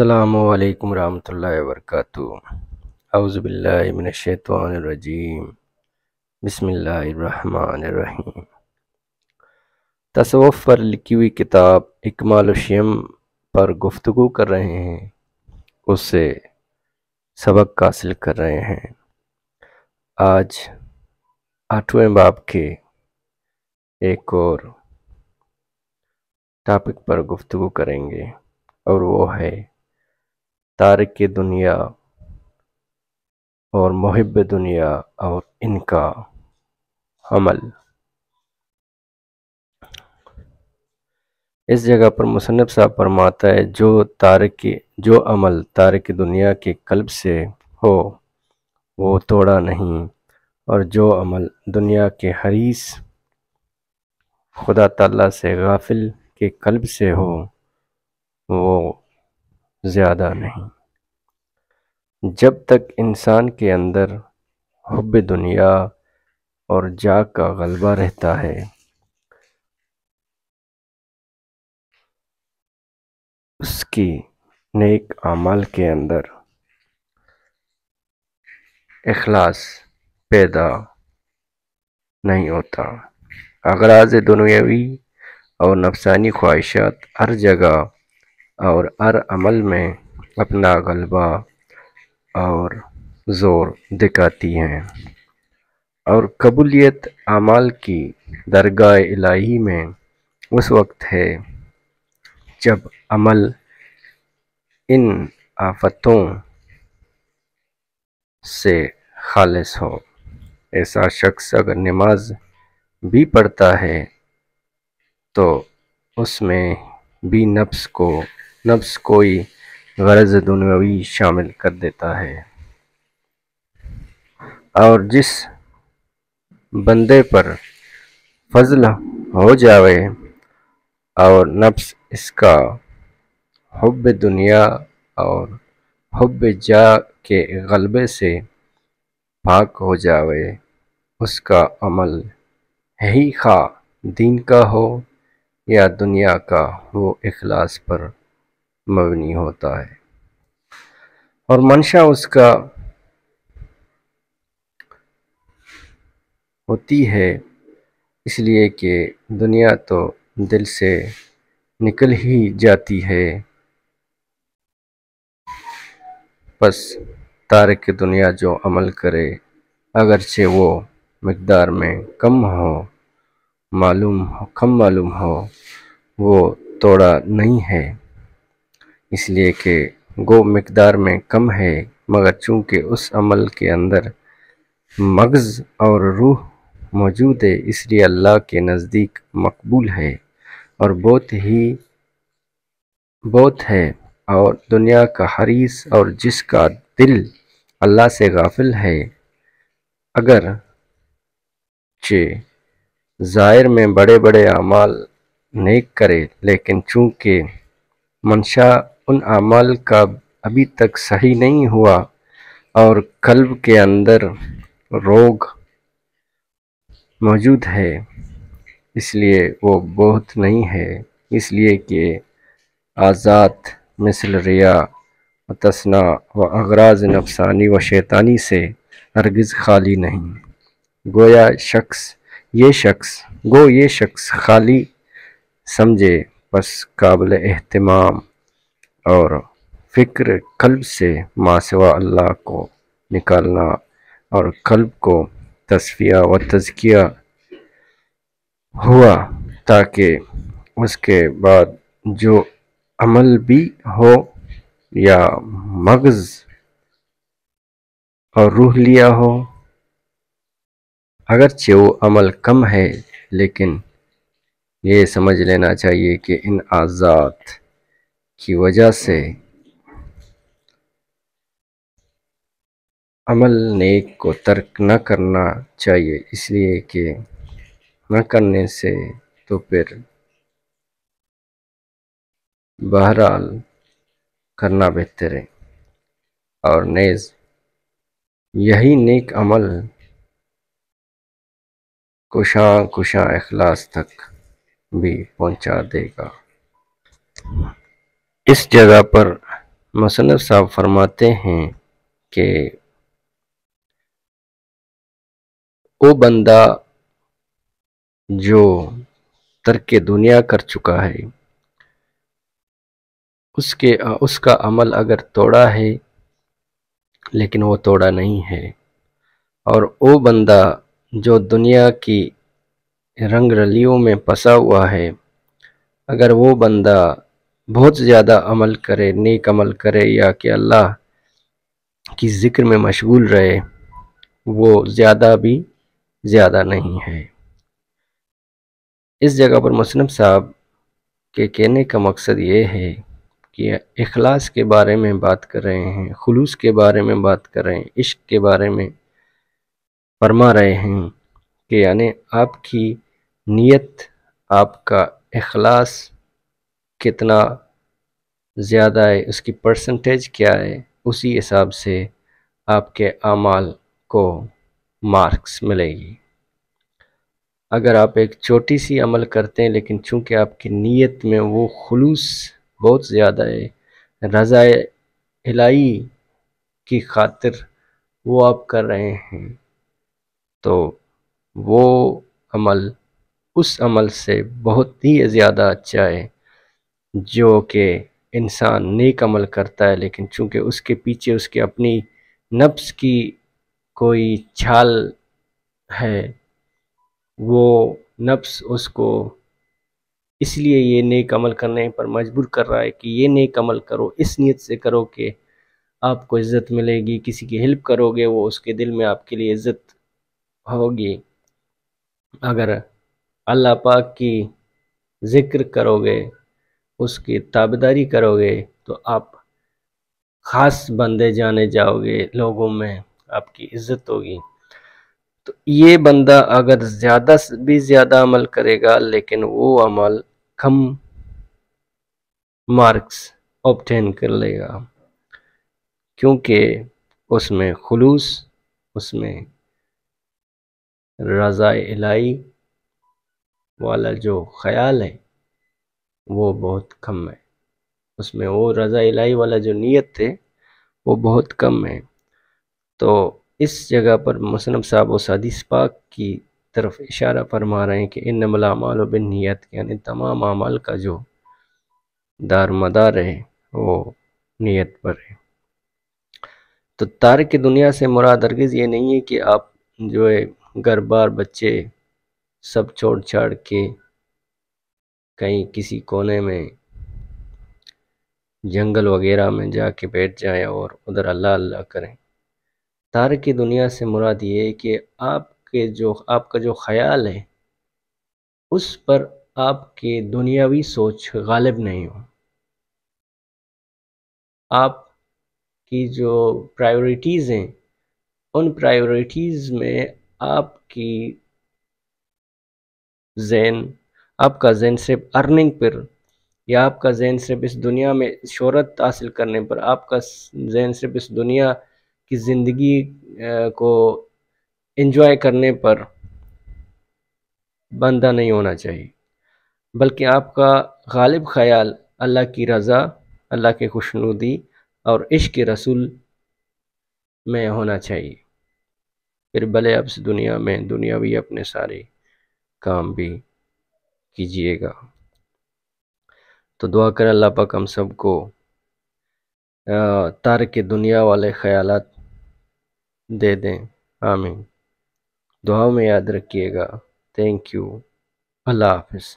अल्लाम वरहमल वर्क अज़बिल्लिनशैतरजीम बसमीम तसवफ़ पर लिखी हुई किताब इकमालशियम पर गुफ्तु कर रहे हैं उससे सबक हासिल कर रहे हैं आज आठवें बाब के एक और टॉपिक पर गुफ्तु करेंगे और वो है तारक दुनिया और महब दुनिया और इनका हमल इस जगह पर मुसनफ़ साहब फरमाता है जो तारक जो अमल तारक दुनिया के कल्ब से हो वो तोड़ा नहीं और जो अमल दुनिया के हरीस खुदा तला से गाफिल के कल्ब से हो वो ज़्यादा नहीं जब तक इंसान के अंदर हब दुनिया और जाग का गलबा रहता है उसकी नेक अमाल के अंदर अखलास पैदा नहीं होता अगराज दुनियावी और नफसानी ख्वाहिशात हर जगह और हर अमल में अपना गलबा और ज़ोर दिखाती हैं और कबूलियत अमाल की दरगाह इलाही में उस वक्त है जब अमल इन आफतों से खालिस हो ऐसा शख्स अगर नमाज भी पढ़ता है तो उसमें भी नफ्स को नफ्स कोई गर्ज दुनवी शामिल कर देता है और जिस बंदे पर फजल हो जावे और नफ्स इसका हब दुनिया और हब जा के गलबे से पाक हो जावे उसका अमल ही खा दीन का हो या दुनिया का वो इखलास पर मबनी होता है और मंशा उसका होती है इसलिए कि दुनिया तो दिल से निकल ही जाती है बस तारक दुनिया जो अमल करे अगरचे वो मकदार में कम हो मालूम हो कम मालूम हो वो तोड़ा नहीं है इसलिए कि गो मकदार में कम है मगर चूंकि उस अमल के अंदर मगज़ और रूह मौजूद है इसलिए अल्लाह के नज़दीक मकबूल है और बहुत ही बहुत है और दुनिया का हरीस और जिसका दिल अल्लाह से गाफिल है अगर चे ज़ाहिर में बड़े बड़े अमाल नेक करे लेकिन चूँकि मंशा उन अमल का अभी तक सही नहीं हुआ और कल्ब के अंदर रोग मौजूद है इसलिए वो बहुत नहीं है इसलिए कि आज़ाद मिसल रिया तना व अगराज नफसानी व शैतानी से हरगज़ खाली नहीं गोया शख्स ये शख्स गो ये शख्स खाली समझे बस काबिल अहतमाम और फ़िक्र कल्ब से मासवा अल्लाह को निकालना और कल्ब को तस्फिया व तजकिया हुआ ताकि उसके बाद जो अमल भी हो या मगज़ और रूह लिया हो अगरचे वो अमल कम है लेकिन ये समझ लेना चाहिए कि इन आज़ाद की वजह से अमल नेक को तर्क न करना चाहिए इसलिए कि न करने से तो फिर बहरहाल करना बेहतर है और नेज यही नेक अमल कुशां कुशां अखलास तक भी पहुंचा देगा इस जगह पर मसनफ साहब फरमाते हैं कि वो बंदा जो तरक दुनिया कर चुका है उसके उसका अमल अगर तोड़ा है लेकिन वो तोड़ा नहीं है और वो बंदा जो दुनिया की रंग रलियों में फंसा हुआ है अगर वो बंदा बहुत ज़्यादा अमल करे नेक अमल करे या कि अल्लाह की ज़िक्र में मशगूल रहे वो ज़्यादा भी ज़्यादा नहीं है इस जगह पर मुस्लिम साहब के कहने का मकसद ये है कि अखलास के बारे में बात कर रहे हैं खलूस के बारे में बात कर रहे हैं इश्क के बारे में फरमा रहे हैं कि यानी आपकी नीयत आपका अखलास कितना ज़्यादा है उसकी परसेंटेज क्या है उसी हिसाब से आपके अमाल को मार्क्स मिलेगी अगर आप एक छोटी सी अमल करते हैं लेकिन चूंकि आपकी नीयत में वो खलूस बहुत ज़्यादा है रज़ा इलाई की खातिर वो आप कर रहे हैं तो वो अमल उस अमल से बहुत ही ज़्यादा अच्छा है जो कि इंसान नेक अमल करता है लेकिन चूंकि उसके पीछे उसके अपनी नफ्स की कोई छाल है वो नफ्स उसको इसलिए ये नेक अमल करने पर मजबूर कर रहा है कि ये नेक अमल करो इस नीयत से करो कि आपको इज़्ज़त मिलेगी किसी की हेल्प करोगे वो उसके दिल में आपके लिए इज़्ज़त होगी अगर अल्लाह पाक की ज़िक्र करोगे उसकी ताबेदारी करोगे तो आप ख़ास बंदे जाने जाओगे लोगों में आपकी इज्जत होगी तो ये बंदा अगर ज़्यादा भी ज़्यादा अमल करेगा लेकिन वो अमल कम मार्क्स ऑप्टेन कर लेगा क्योंकि उसमें खलूस उसमें रज़ा इलाई वाला जो ख्याल है वो बहुत कम है उसमें वो रज़ा इलाही वाला जो नीयत थे वो बहुत कम है तो इस जगह पर मुसनब साहब उस हदीस पाक की तरफ इशारा फरमा रहे हैं कि इन नमलामाल बिन नीयत यानी तमाम अमाल का जो दार मदार है वो नीयत पर है तो तार की दुनिया से मुराद हरगज़ ये नहीं है कि आप जो है घर बार बच्चे सब छोड़ छाड़ के कहीं किसी कोने में जंगल वगैरह में जाके बैठ जाएं और उधर अल्लाह अल्लाह करें तार की दुनिया से मुराद ये है कि आपके जो आपका जो ख्याल है उस पर आपके दुनियावी सोच गालिब नहीं हो आप की जो प्रायोरिटीज़ हैं उन प्रायोरिटीज़ में आपकी जैन आपका जहन सिर्फ अर्निंग पर या आपका जहन सिर्फ इस दुनिया में शहरत हासिल करने पर आपका जहन सिर्फ इस दुनिया की ज़िंदगी को इन्जॉय करने पर बंदा नहीं होना चाहिए बल्कि आपका गालिब ख्याल अल्लाह की रज़ा अल्लाह के खुशनुदी और इश्क रसूल में होना चाहिए फिर भले आप इस दुनिया में दुनियावी अपने सारे काम भी कीजिएगा तो दुआ करें अल्लाह पाक हम सबको तार के दुनिया वाले ख्याल दे दें आमीन दुआ में याद रखिएगा थैंक यू अल्लाह हाफिज़